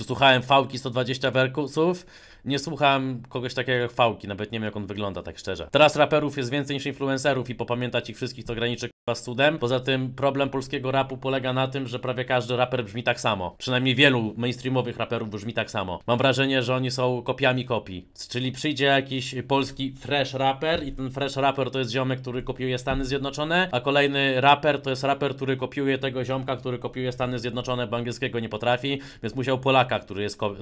Czy słuchałem fałki 120 werkusów? Nie słuchałem kogoś takiego jak fałki, nawet nie wiem jak on wygląda tak szczerze. Teraz raperów jest więcej niż influencerów i popamiętać ich wszystkich to graniczy Poza tym problem polskiego rapu polega na tym, że prawie każdy raper brzmi tak samo. Przynajmniej wielu mainstreamowych raperów brzmi tak samo. Mam wrażenie, że oni są kopiami kopii. Czyli przyjdzie jakiś polski fresh raper i ten fresh raper to jest ziomek, który kopiuje Stany Zjednoczone, a kolejny raper to jest raper, który kopiuje tego ziomka, który kopiuje Stany Zjednoczone, bo angielskiego nie potrafi, więc musiał Polaka, który jest ko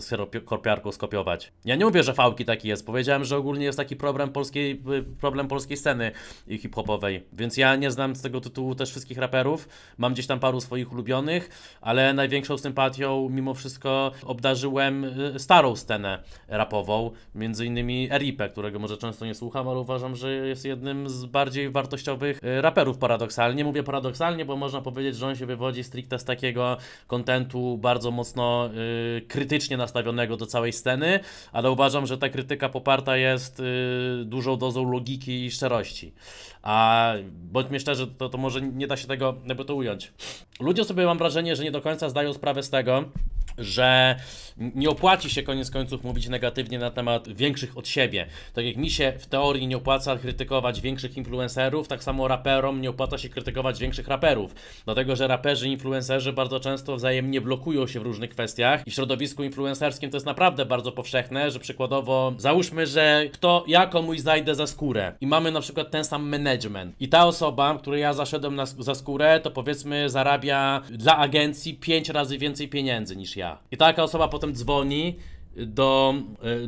skopiować. Ja nie mówię, że fałki taki jest. Powiedziałem, że ogólnie jest taki problem polskiej, y, problem polskiej sceny hip-hopowej, więc ja nie znam z tego tego tytułu też wszystkich raperów. Mam gdzieś tam paru swoich ulubionych, ale największą sympatią mimo wszystko obdarzyłem y, starą scenę rapową, między innymi Eripe, którego może często nie słucham, ale uważam, że jest jednym z bardziej wartościowych y, raperów paradoksalnie. Mówię paradoksalnie, bo można powiedzieć, że on się wywodzi stricte z takiego kontentu bardzo mocno y, krytycznie nastawionego do całej sceny, ale uważam, że ta krytyka poparta jest y, dużą dozą logiki i szczerości. A bądźmy szczerzy, to, to może nie da się tego, by to ująć. Ludzie sobie mam wrażenie, że nie do końca zdają sprawę z tego, że nie opłaci się koniec końców mówić negatywnie na temat większych od siebie. Tak jak mi się w teorii nie opłaca krytykować większych influencerów, tak samo raperom nie opłaca się krytykować większych raperów. Dlatego, że raperzy i influencerzy bardzo często wzajemnie blokują się w różnych kwestiach i w środowisku influencerskim to jest naprawdę bardzo powszechne, że przykładowo załóżmy, że kto ja komuś zajdę za skórę i mamy na przykład ten sam management i ta osoba, której ja zaszedłem na, za skórę, to powiedzmy zarabia dla agencji 5 razy więcej pieniędzy niż ja. I taka osoba potem dzwoni do,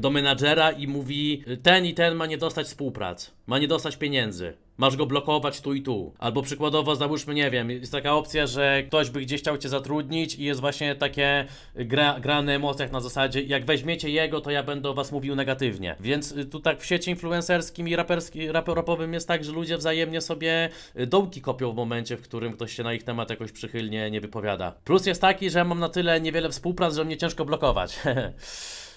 do menadżera i mówi: Ten i ten ma nie dostać współprac, ma nie dostać pieniędzy masz go blokować tu i tu. Albo przykładowo, załóżmy, nie wiem, jest taka opcja, że ktoś by gdzieś chciał cię zatrudnić i jest właśnie takie gra, gra emocjach na zasadzie, jak weźmiecie jego, to ja będę o was mówił negatywnie. Więc y, tu tak w sieci influencerskim i raperskim, jest tak, że ludzie wzajemnie sobie y, dołki kopią w momencie, w którym ktoś się na ich temat jakoś przychylnie nie wypowiada. Plus jest taki, że ja mam na tyle niewiele współprac, że mnie ciężko blokować.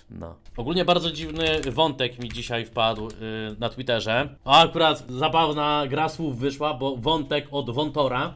No. Ogólnie bardzo dziwny wątek mi dzisiaj wpadł yy, na Twitterze. A akurat zabawna gra słów wyszła, bo wątek od wątora.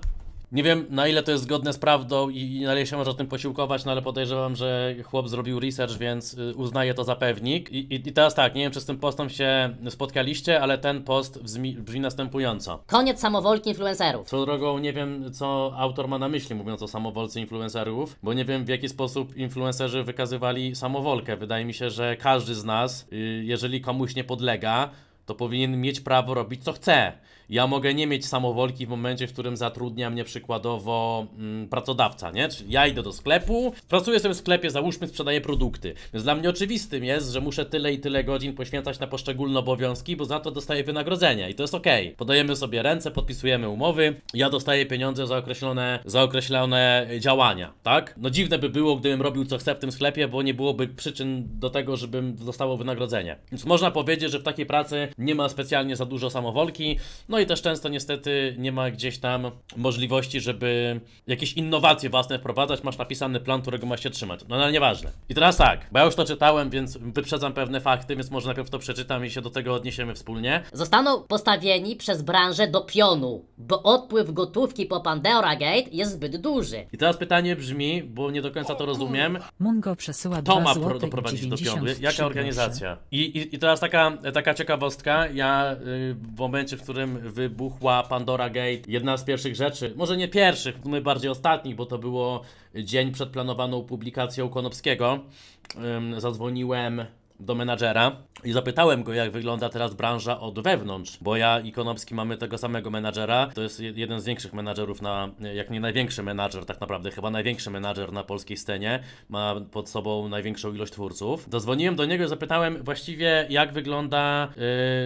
Nie wiem, na ile to jest zgodne z prawdą i na ile się może o tym posiłkować, no ale podejrzewam, że chłop zrobił research, więc y, uznaję to za pewnik. I, i, i teraz tak, nie wiem, czy z tym postem się spotkaliście, ale ten post brzmi, brzmi następująco. Koniec samowolki influencerów. Co drogą, nie wiem, co autor ma na myśli, mówiąc o samowolce influencerów, bo nie wiem, w jaki sposób influencerzy wykazywali samowolkę. Wydaje mi się, że każdy z nas, y, jeżeli komuś nie podlega, to powinien mieć prawo robić, co chce ja mogę nie mieć samowolki w momencie, w którym zatrudnia mnie przykładowo mm, pracodawca, nie? Czyli ja idę do sklepu, pracuję sobie w sklepie, załóżmy, sprzedaję produkty. Więc dla mnie oczywistym jest, że muszę tyle i tyle godzin poświęcać na poszczególne obowiązki, bo za to dostaję wynagrodzenie i to jest ok. Podajemy sobie ręce, podpisujemy umowy, ja dostaję pieniądze za określone, za określone działania, tak? No dziwne by było, gdybym robił co chcę w tym sklepie, bo nie byłoby przyczyn do tego, żebym dostało wynagrodzenie. Więc można powiedzieć, że w takiej pracy nie ma specjalnie za dużo samowolki, no no i też często niestety nie ma gdzieś tam możliwości, żeby jakieś innowacje własne wprowadzać. Masz napisany plan, którego masz się trzymać. No, no ale nieważne. I teraz tak, bo ja już to czytałem, więc wyprzedzam pewne fakty, więc może najpierw to przeczytam i się do tego odniesiemy wspólnie. Zostaną postawieni przez branżę do pionu, bo odpływ gotówki po Pandora Gate jest zbyt duży. I teraz pytanie brzmi, bo nie do końca to rozumiem. Mungo przesyła To ma pro- doprowadzić do pionu. Jaka organizacja? I, i, i teraz taka, taka ciekawostka. Ja y, w momencie, w którym wybuchła Pandora Gate, jedna z pierwszych rzeczy, może nie pierwszych, my bardziej ostatnich, bo to było dzień przed planowaną publikacją Konopskiego, zadzwoniłem do menadżera i zapytałem go, jak wygląda teraz branża od wewnątrz, bo ja i Konopski mamy tego samego menadżera, to jest jeden z większych menadżerów na, jak nie największy menadżer tak naprawdę, chyba największy menadżer na polskiej scenie, ma pod sobą największą ilość twórców. Dozwoniłem do niego i zapytałem właściwie, jak wygląda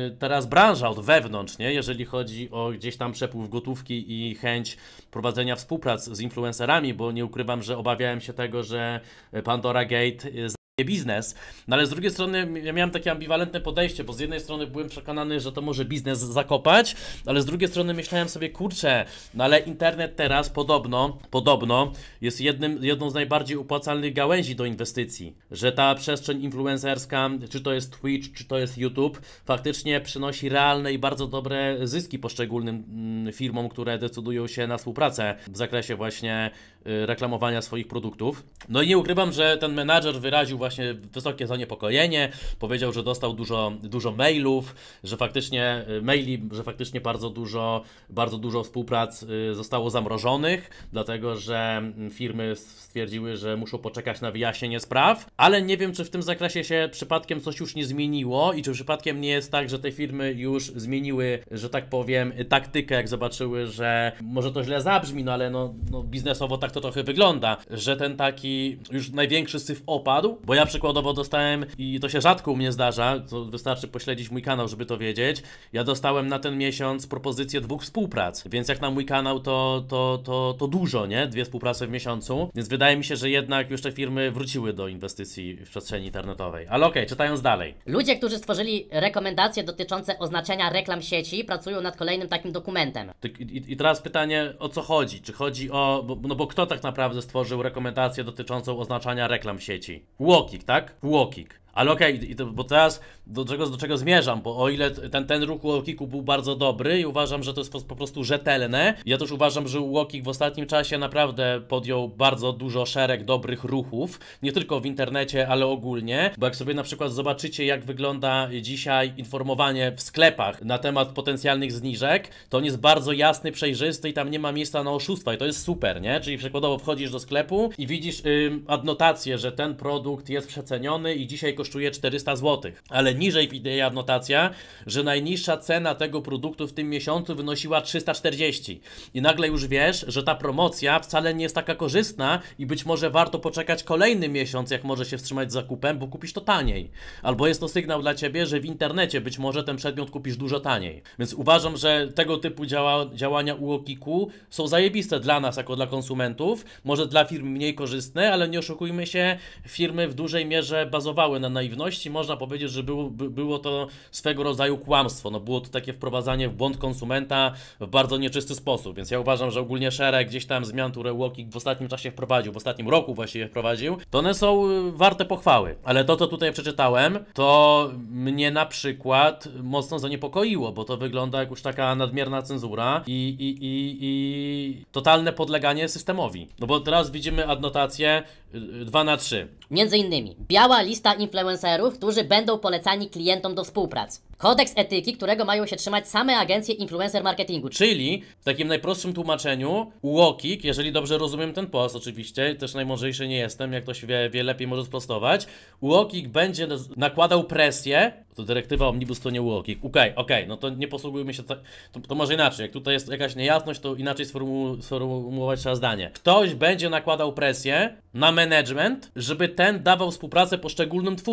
yy, teraz branża od wewnątrz, nie? jeżeli chodzi o gdzieś tam przepływ gotówki i chęć prowadzenia współprac z influencerami, bo nie ukrywam, że obawiałem się tego, że Pandora Gate y, biznes, no ale z drugiej strony ja miałem takie ambiwalentne podejście, bo z jednej strony byłem przekonany, że to może biznes zakopać, ale z drugiej strony myślałem sobie, kurczę, no ale internet teraz podobno, podobno jest jednym, jedną z najbardziej opłacalnych gałęzi do inwestycji, że ta przestrzeń influencerska, czy to jest Twitch, czy to jest YouTube, faktycznie przynosi realne i bardzo dobre zyski poszczególnym mm, firmom, które decydują się na współpracę w zakresie właśnie y, reklamowania swoich produktów. No i nie ukrywam, że ten menadżer wyraził właśnie właśnie wysokie zaniepokojenie, powiedział, że dostał dużo, dużo mailów, że faktycznie y, maili, że faktycznie bardzo dużo, bardzo dużo współprac y, zostało zamrożonych, dlatego że mm, firmy stwierdziły, że muszą poczekać na wyjaśnienie spraw, ale nie wiem, czy w tym zakresie się przypadkiem coś już nie zmieniło i czy przypadkiem nie jest tak, że te firmy już zmieniły, że tak powiem, taktykę, jak zobaczyły, że może to źle zabrzmi, no ale no, no biznesowo tak to trochę wygląda, że ten taki już największy syf opadł, bo ja przykładowo dostałem, i to się rzadko u mnie zdarza, to wystarczy pośledzić mój kanał, żeby to wiedzieć, ja dostałem na ten miesiąc propozycję dwóch współprac, więc jak na mój kanał to, to, to, to dużo, nie? Dwie współprace w miesiącu, więc wydaje mi się, że jednak już te firmy wróciły do inwestycji w przestrzeni internetowej. Ale okej, okay, czytając dalej. Ludzie, którzy stworzyli rekomendacje dotyczące oznaczenia reklam sieci, pracują nad kolejnym takim dokumentem. Tak, I, i teraz pytanie, o co chodzi? Czy chodzi o, no bo kto tak naprawdę stworzył rekomendację dotyczącą oznaczania reklam sieci? Wow, Łokik, tak? Łokik. Ale okej, okay, i to, bo teraz do czego, do czego zmierzam, bo o ile ten, ten ruch Walkiku był bardzo dobry i uważam, że to jest po, po prostu rzetelne, ja też uważam, że Walkik w ostatnim czasie naprawdę podjął bardzo dużo szereg dobrych ruchów, nie tylko w internecie, ale ogólnie, bo jak sobie na przykład zobaczycie, jak wygląda dzisiaj informowanie w sklepach na temat potencjalnych zniżek, to on jest bardzo jasny, przejrzysty i tam nie ma miejsca na oszustwa i to jest super, nie? Czyli przykładowo wchodzisz do sklepu i widzisz yy, adnotację, że ten produkt jest przeceniony i dzisiaj kosztuje 400 zł. Ale niżej widnieje adnotacja, że najniższa cena tego produktu w tym miesiącu wynosiła 340. I nagle już wiesz, że ta promocja wcale nie jest taka korzystna i być może warto poczekać kolejny miesiąc, jak może się wstrzymać z zakupem, bo kupisz to taniej. Albo jest to sygnał dla ciebie, że w internecie być może ten przedmiot kupisz dużo taniej. Więc uważam, że tego typu działa, działania UOKiKu są zajebiste dla nas, jako dla konsumentów, może dla firm mniej korzystne, ale nie oszukujmy się, firmy w dużej mierze bazowały na naiwności można powiedzieć, że by, było to swego rodzaju kłamstwo. No było to takie wprowadzanie w błąd konsumenta w bardzo nieczysty sposób, więc ja uważam, że ogólnie szereg gdzieś tam zmian, które Walking w ostatnim czasie wprowadził, w ostatnim roku właściwie wprowadził, to one są y, warte pochwały. Ale to, co tutaj przeczytałem, to mnie na przykład mocno zaniepokoiło, bo to wygląda jak już taka nadmierna cenzura i, i, i, i totalne podleganie systemowi. No bo teraz widzimy adnotację 2 y, y, na 3. Między innymi biała lista inflacji influencerów, którzy będą polecani klientom do współprac. Kodeks etyki, którego mają się trzymać same agencje influencer marketingu. Czyli w takim najprostszym tłumaczeniu, UOKiK, jeżeli dobrze rozumiem ten post oczywiście, też najmądrzejszy nie jestem, jak ktoś wie, wie lepiej może sprostować, UOKiK będzie nakładał presję, to dyrektywa Omnibus to nie UOKiK, okej, okay, okej, okay, no to nie posługujmy się, tak, to, to, może inaczej, jak tutaj jest jakaś niejasność, to inaczej sformułować trzeba zdanie. Ktoś będzie nakładał presję na management, żeby ten dawał współpracę poszczególnym twórcom,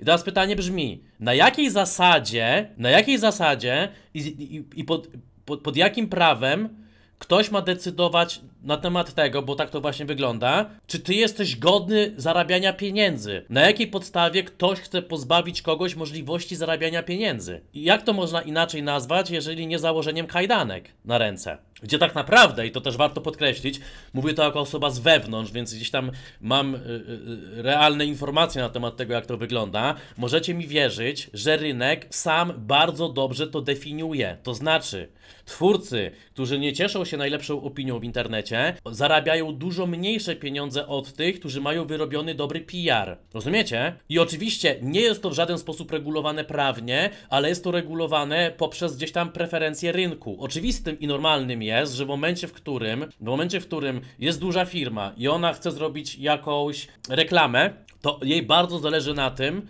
i teraz pytanie brzmi, na jakiej zasadzie, na jakiej zasadzie i, i, i pod, pod, pod jakim prawem ktoś ma decydować na temat tego, bo tak to właśnie wygląda, czy ty jesteś godny zarabiania pieniędzy? Na jakiej podstawie ktoś chce pozbawić kogoś możliwości zarabiania pieniędzy? I jak to można inaczej nazwać, jeżeli nie założeniem kajdanek na ręce? Gdzie tak naprawdę, i to też warto podkreślić, mówię to jako osoba z wewnątrz, więc gdzieś tam mam y, y, y, realne informacje na temat tego, jak to wygląda. Możecie mi wierzyć, że rynek sam bardzo dobrze to definiuje. To znaczy, twórcy, którzy nie cieszą się najlepszą opinią w internecie, zarabiają dużo mniejsze pieniądze od tych, którzy mają wyrobiony dobry PR. Rozumiecie? I oczywiście nie jest to w żaden sposób regulowane prawnie, ale jest to regulowane poprzez gdzieś tam preferencje rynku. Oczywistym i normalnym jest, jest, że w momencie, w którym, w momencie, w którym jest duża firma i ona chce zrobić jakąś reklamę, to jej bardzo zależy na tym,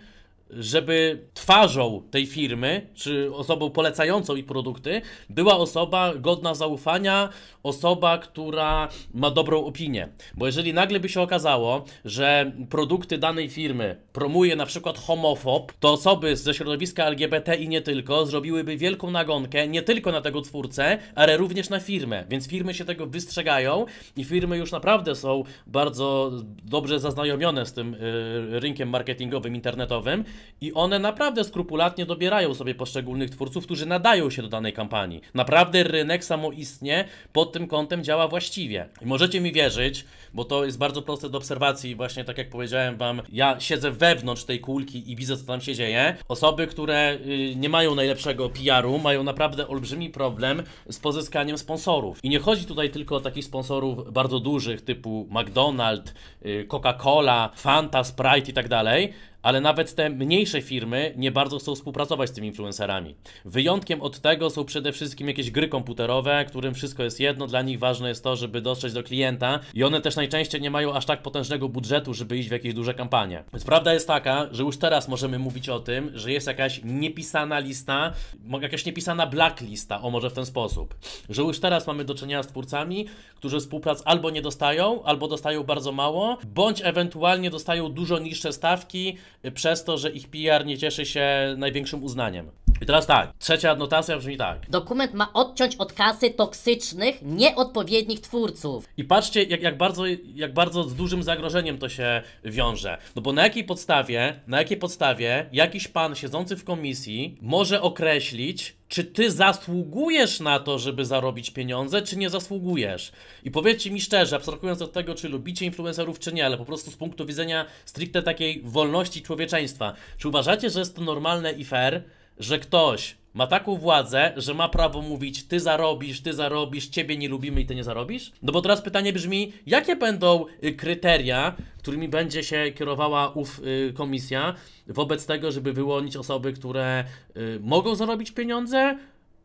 żeby twarzą tej firmy, czy osobą polecającą i produkty, była osoba godna zaufania, osoba, która ma dobrą opinię. Bo jeżeli nagle by się okazało, że produkty danej firmy promuje na przykład homofob, to osoby ze środowiska LGBT i nie tylko zrobiłyby wielką nagonkę nie tylko na tego twórcę, ale również na firmę. Więc firmy się tego wystrzegają i firmy już naprawdę są bardzo dobrze zaznajomione z tym y, rynkiem marketingowym, internetowym i one naprawdę skrupulatnie dobierają sobie poszczególnych twórców, którzy nadają się do danej kampanii. Naprawdę rynek samoistnie pod tym kątem działa właściwie. I możecie mi wierzyć, bo to jest bardzo proste do obserwacji, właśnie tak jak powiedziałem wam, ja siedzę wewnątrz tej kulki i widzę co tam się dzieje. Osoby, które y, nie mają najlepszego PR-u, mają naprawdę olbrzymi problem z pozyskaniem sponsorów. I nie chodzi tutaj tylko o takich sponsorów bardzo dużych typu McDonald's, y, Coca-Cola, Fanta, Sprite i tak dalej, ale nawet te mniejsze firmy nie bardzo chcą współpracować z tymi influencerami. Wyjątkiem od tego są przede wszystkim jakieś gry komputerowe, którym wszystko jest jedno, dla nich ważne jest to, żeby dotrzeć do klienta i one też najczęściej nie mają aż tak potężnego budżetu, żeby iść w jakieś duże kampanie. Więc prawda jest taka, że już teraz możemy mówić o tym, że jest jakaś niepisana lista, jakaś niepisana blacklista, o może w ten sposób, że już teraz mamy do czynienia z twórcami, którzy współprac albo nie dostają, albo dostają bardzo mało, bądź ewentualnie dostają dużo niższe stawki, przez to, że ich PR nie cieszy się największym uznaniem. I teraz tak, trzecia adnotacja brzmi tak. Dokument ma odciąć od kasy toksycznych, nieodpowiednich twórców. I patrzcie, jak, jak, bardzo, jak bardzo z dużym zagrożeniem to się wiąże. No bo na jakiej podstawie, na jakiej podstawie jakiś pan siedzący w komisji może określić, czy ty zasługujesz na to, żeby zarobić pieniądze, czy nie zasługujesz. I powiedzcie mi szczerze, abstrahując od tego, czy lubicie influencerów, czy nie, ale po prostu z punktu widzenia stricte takiej wolności człowieczeństwa, czy uważacie, że jest to normalne i fair, że ktoś ma taką władzę, że ma prawo mówić ty zarobisz, ty zarobisz, ciebie nie lubimy i ty nie zarobisz? No bo teraz pytanie brzmi, jakie będą y, kryteria, którymi będzie się kierowała ów y, komisja wobec tego, żeby wyłonić osoby, które y, mogą zarobić pieniądze,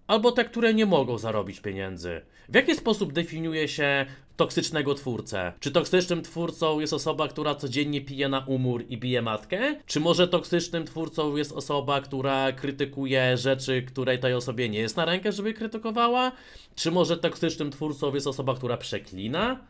albo te, które nie mogą zarobić pieniędzy. W jaki sposób definiuje się toksycznego twórcę? Czy toksycznym twórcą jest osoba, która codziennie pije na umór i bije matkę? Czy może toksycznym twórcą jest osoba, która krytykuje rzeczy, której tej osobie nie jest na rękę, żeby krytykowała? Czy może toksycznym twórcą jest osoba, która przeklina?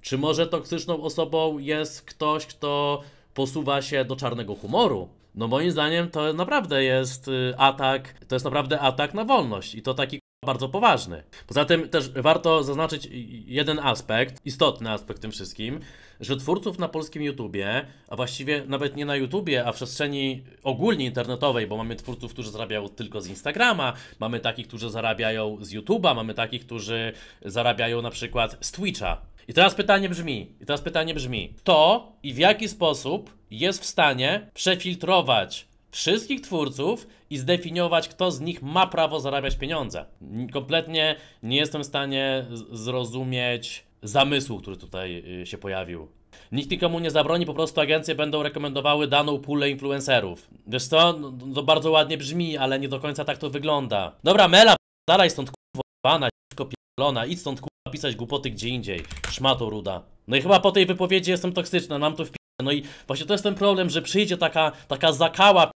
Czy może toksyczną osobą jest ktoś, kto posuwa się do czarnego humoru? No moim zdaniem to naprawdę jest y, atak, to jest naprawdę atak na wolność i to taki bardzo poważny. Poza tym też warto zaznaczyć jeden aspekt, istotny aspekt tym wszystkim, że twórców na polskim YouTubie, a właściwie nawet nie na YouTubie, a w przestrzeni ogólnie internetowej, bo mamy twórców, którzy zarabiają tylko z Instagrama, mamy takich, którzy zarabiają z YouTube'a, mamy takich, którzy zarabiają na przykład z Twitcha. I teraz pytanie brzmi, i teraz pytanie brzmi, to i w jaki sposób jest w stanie przefiltrować wszystkich twórców i zdefiniować, kto z nich ma prawo zarabiać pieniądze. Kompletnie nie jestem w stanie zrozumieć zamysłu, który tutaj y, się pojawił. Nikt nikomu nie zabroni, po prostu agencje będą rekomendowały daną pulę influencerów. Wiesz co, no, to no, no, bardzo ładnie brzmi, ale nie do końca tak to wygląda. Dobra, Mela, dalej stąd kurwa, pana, kopielona, idź stąd kurwa pisać głupoty gdzie indziej. Szmato ruda. No i chyba po tej wypowiedzi jestem toksyczna, mam to w no i właśnie to jest ten problem, że przyjdzie taka, taka zakała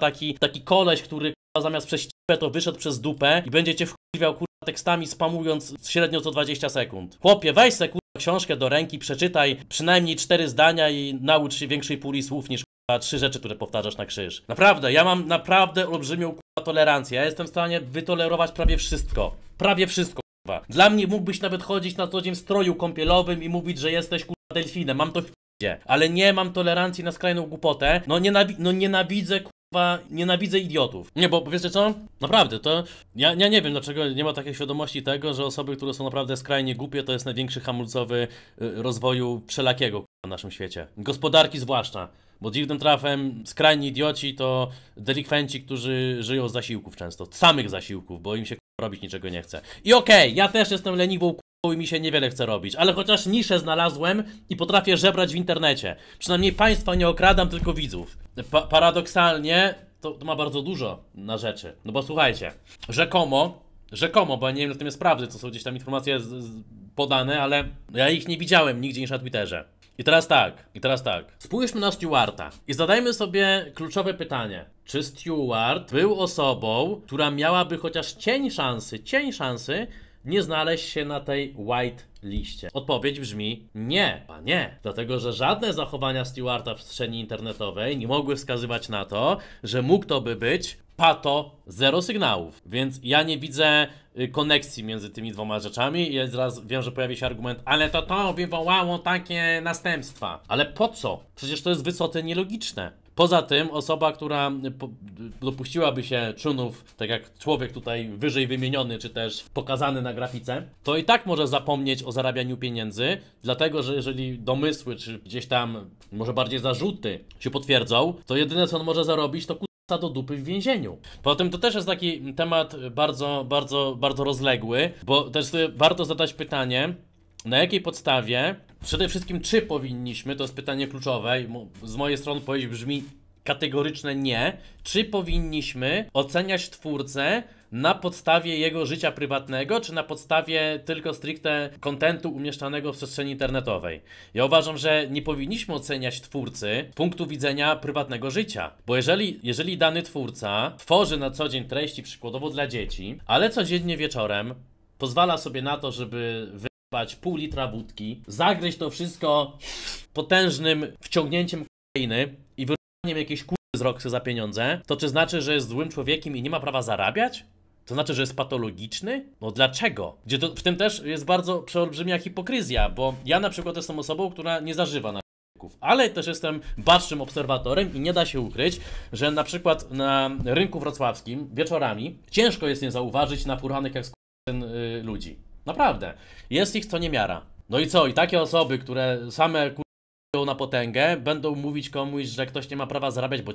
taki, taki koleś, który zamiast przez ciebie to wyszedł przez dupę i będzie cię wkurwiał kurwa tekstami spamując średnio co 20 sekund. Chłopie, weź se kurwa książkę do ręki, przeczytaj przynajmniej cztery zdania i naucz się większej puli słów niż kurwa trzy rzeczy, które powtarzasz na krzyż. Naprawdę, ja mam naprawdę olbrzymią kurwa tolerancję. Ja jestem w stanie wytolerować prawie wszystko. Prawie wszystko. Kurwa. Dla mnie mógłbyś nawet chodzić na co dzień w stroju kąpielowym i mówić, że jesteś kurwa delfinem. Mam to w ale nie mam tolerancji na skrajną głupotę. No, nienawi no nienawidzę nienawidzę idiotów. Nie, bo wiecie co? Naprawdę, to ja, ja nie wiem, dlaczego nie ma takiej świadomości tego, że osoby, które są naprawdę skrajnie głupie, to jest największy hamulcowy y, rozwoju wszelakiego na naszym świecie. Gospodarki zwłaszcza. Bo dziwnym trafem skrajni idioci to delikwenci, którzy żyją z zasiłków często, samych zasiłków, bo im się robić niczego nie chce. I okej, ja też jestem leniwą i mi się niewiele chce robić, ale chociaż niszę znalazłem i potrafię żebrać w internecie. Przynajmniej państwa nie okradam, tylko widzów. Pa paradoksalnie to, to, ma bardzo dużo na rzeczy. No bo słuchajcie, rzekomo, rzekomo, bo ja nie wiem, czy to jest prawdy, co są gdzieś tam informacje z, z podane, ale ja ich nie widziałem nigdzie niż na Twitterze. I teraz tak, i teraz tak. Spójrzmy na Stewarta i zadajmy sobie kluczowe pytanie. Czy Stewart był osobą, która miałaby chociaż cień szansy, cień szansy nie znaleźć się na tej white liście? Odpowiedź brzmi nie, a nie. Dlatego, że żadne zachowania Stewarta w strzeni internetowej nie mogły wskazywać na to, że mógł to by być pato zero sygnałów. Więc ja nie widzę y, koneksji między tymi dwoma rzeczami. Ja zaraz wiem, że pojawi się argument, ale to to wywołało takie następstwa. Ale po co? Przecież to jest wysoce nielogiczne. Poza tym osoba, która dopuściłaby się czynów, tak jak człowiek tutaj wyżej wymieniony, czy też pokazany na grafice, to i tak może zapomnieć o zarabianiu pieniędzy, dlatego że jeżeli domysły, czy gdzieś tam może bardziej zarzuty się potwierdzą, to jedyne co on może zarobić to kuca do dupy w więzieniu. Potem to też jest taki temat bardzo, bardzo, bardzo rozległy, bo też warto zadać pytanie, na jakiej podstawie Przede wszystkim, czy powinniśmy, to jest pytanie kluczowe, z mojej strony odpowiedź brzmi kategoryczne nie, czy powinniśmy oceniać twórcę na podstawie jego życia prywatnego, czy na podstawie tylko stricte kontentu umieszczanego w przestrzeni internetowej. Ja uważam, że nie powinniśmy oceniać twórcy z punktu widzenia prywatnego życia, bo jeżeli, jeżeli dany twórca tworzy na co dzień treści przykładowo dla dzieci, ale codziennie wieczorem pozwala sobie na to, żeby pół litra wódki, zagryźć to wszystko potężnym wciągnięciem kokainy i wyrównaniem jakiejś kurwy z Roxy za pieniądze, to czy znaczy, że jest złym człowiekiem i nie ma prawa zarabiać? To znaczy, że jest patologiczny? No dlaczego? Gdzie to, w tym też jest bardzo przeolbrzymia hipokryzja, bo ja na przykład jestem osobą, która nie zażywa na ale też jestem bacznym obserwatorem i nie da się ukryć, że na przykład na rynku wrocławskim wieczorami ciężko jest nie zauważyć na jak z y, ludzi. Naprawdę. Jest ich co niemiara. No i co? I takie osoby, które same kupują na potęgę, będą mówić komuś, że ktoś nie ma prawa zarabiać, bo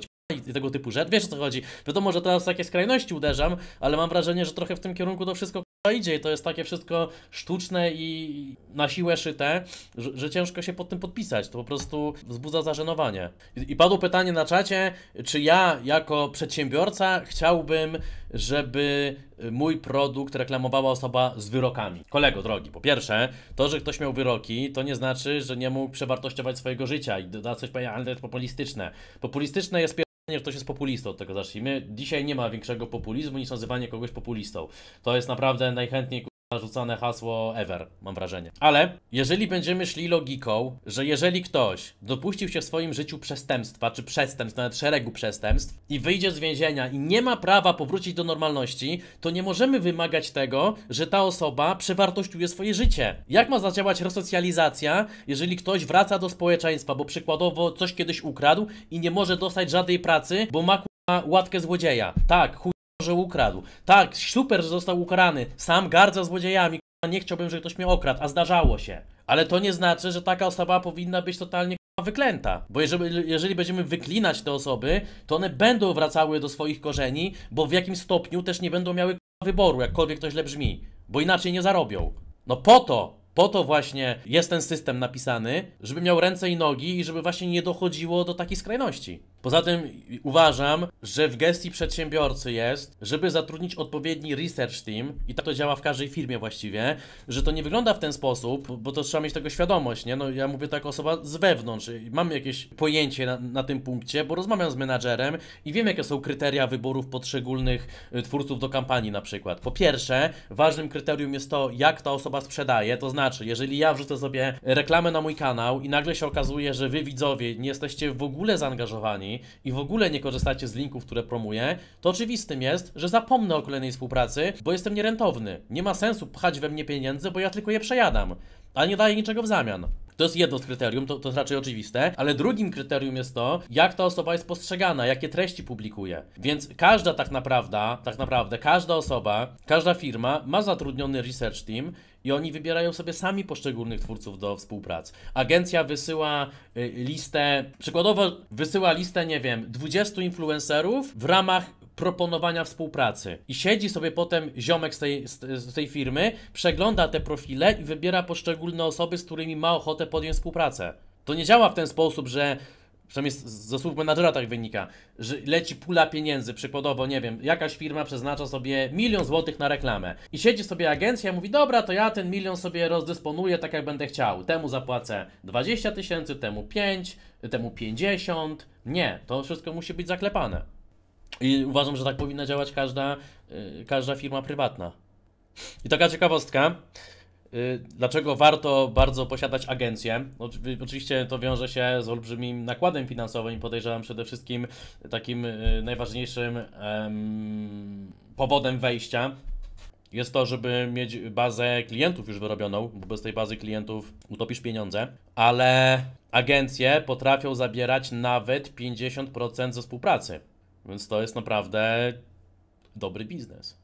i tego typu rzecz. Wiesz o co chodzi? Wiadomo, że teraz takie skrajności uderzam, ale mam wrażenie, że trochę w tym kierunku to wszystko to idzie i to jest takie wszystko sztuczne i na siłę szyte, że, ciężko się pod tym podpisać. To po prostu wzbudza zażenowanie. I, padło pytanie na czacie, czy ja jako przedsiębiorca chciałbym, żeby mój produkt reklamowała osoba z wyrokami. Kolego drogi, po pierwsze, to, że ktoś miał wyroki, to nie znaczy, że nie mógł przewartościować swojego życia i dodać coś powiedzieć, ale to jest populistyczne. Populistyczne jest że ktoś jest populistą od tego zacznijmy. Dzisiaj nie ma większego populizmu niż nazywanie kogoś populistą. To jest naprawdę najchętniej narzucane hasło ever, mam wrażenie. Ale jeżeli będziemy szli logiką, że jeżeli ktoś dopuścił się w swoim życiu przestępstwa, czy przestępstw, nawet szeregu przestępstw, i wyjdzie z więzienia i nie ma prawa powrócić do normalności, to nie możemy wymagać tego, że ta osoba przewartościuje swoje życie. Jak ma zadziałać resocjalizacja, jeżeli ktoś wraca do społeczeństwa, bo przykładowo coś kiedyś ukradł i nie może dostać żadnej pracy, bo ma łatkę złodzieja. Tak, że ukradł. Tak, super, że został ukarany. Sam gardza złodziejami. Nie chciałbym, żeby ktoś mnie okradł, a zdarzało się. Ale to nie znaczy, że taka osoba powinna być totalnie wyklęta. Bo jeżeli, jeżeli, będziemy wyklinać te osoby, to one będą wracały do swoich korzeni, bo w jakim stopniu też nie będą miały wyboru, jakkolwiek to źle brzmi. Bo inaczej nie zarobią. No po to po to właśnie jest ten system napisany, żeby miał ręce i nogi i żeby właśnie nie dochodziło do takiej skrajności. Poza tym uważam, że w gestii przedsiębiorcy jest, żeby zatrudnić odpowiedni research team, i tak to działa w każdej firmie właściwie, że to nie wygląda w ten sposób, bo to trzeba mieć tego świadomość, nie? No ja mówię tak osoba z wewnątrz, mam jakieś pojęcie na, na tym punkcie, bo rozmawiam z menadżerem i wiem jakie są kryteria wyborów poszczególnych y, twórców do kampanii na przykład. Po pierwsze, ważnym kryterium jest to, jak ta osoba sprzedaje, to znaczy, jeżeli ja wrzucę sobie reklamę na mój kanał i nagle się okazuje, że wy widzowie nie jesteście w ogóle zaangażowani, i w ogóle nie korzystacie z linków, które promuję, to oczywistym jest, że zapomnę o kolejnej współpracy, bo jestem nierentowny. Nie ma sensu pchać we mnie pieniędzy, bo ja tylko je przejadam, a nie daję niczego w zamian. To jest jedno z kryterium, to, to jest raczej oczywiste, ale drugim kryterium jest to, jak ta osoba jest postrzegana, jakie treści publikuje. Więc każda tak naprawdę, tak naprawdę, każda osoba, każda firma ma zatrudniony research team, i oni wybierają sobie sami poszczególnych twórców do współpracy. Agencja wysyła y, listę, przykładowo wysyła listę, nie wiem, 20 influencerów w ramach proponowania współpracy. I siedzi sobie potem ziomek z tej, z tej firmy, przegląda te profile i wybiera poszczególne osoby, z którymi ma ochotę podjąć współpracę. To nie działa w ten sposób, że przynajmniej ze słów menadżera tak wynika, że leci pula pieniędzy, przykładowo, nie wiem, jakaś firma przeznacza sobie milion złotych na reklamę i siedzi sobie agencja i mówi, dobra, to ja ten milion sobie rozdysponuję tak, jak będę chciał. Temu zapłacę 20 tysięcy, temu 5, temu 50. Nie, to wszystko musi być zaklepane. I uważam, że tak powinna działać każda, yy, każda firma prywatna. I taka ciekawostka. Y, dlaczego warto bardzo posiadać agencję? Oczywiście to wiąże się z olbrzymim nakładem finansowym i podejrzewam przede wszystkim takim y, najważniejszym powodem wejścia jest to, żeby mieć bazę klientów już wyrobioną, bo bez tej bazy klientów utopisz pieniądze, ale agencje potrafią zabierać nawet 50% ze współpracy. Więc to jest naprawdę dobry biznes.